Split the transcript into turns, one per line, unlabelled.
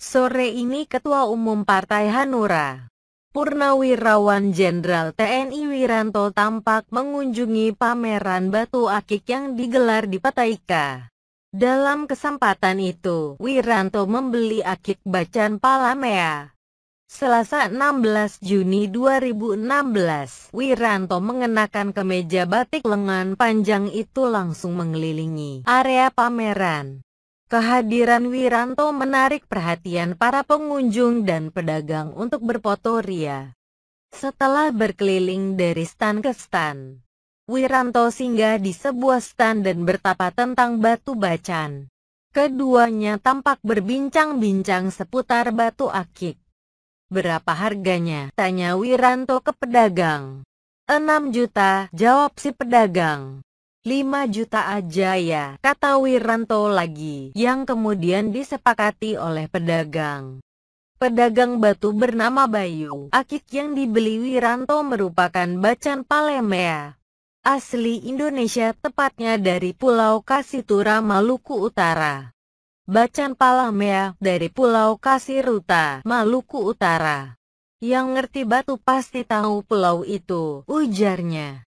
Sore ini Ketua Umum Partai Hanura, Purnawirawan Jenderal TNI Wiranto tampak mengunjungi pameran batu akik yang digelar di Pataika. Dalam kesempatan itu, Wiranto membeli akik bacan Palamea. Selasa 16 Juni 2016, Wiranto mengenakan kemeja batik lengan panjang itu langsung mengelilingi area pameran. Kehadiran Wiranto menarik perhatian para pengunjung dan pedagang untuk berfoto ria. Setelah berkeliling dari stan ke stan, Wiranto singgah di sebuah stan dan bertapa tentang batu bacan. Keduanya tampak berbincang-bincang seputar batu akik. Berapa harganya? Tanya Wiranto ke pedagang. 6 juta, jawab si pedagang. 5 juta aja ya, kata Wiranto lagi, yang kemudian disepakati oleh pedagang. Pedagang batu bernama Bayu Akik yang dibeli Wiranto merupakan bacan Palemea. Asli Indonesia tepatnya dari Pulau Kasitura Maluku Utara. Bacan Palamea dari Pulau Kasiruta, Maluku Utara. Yang ngerti batu pasti tahu pulau itu, ujarnya.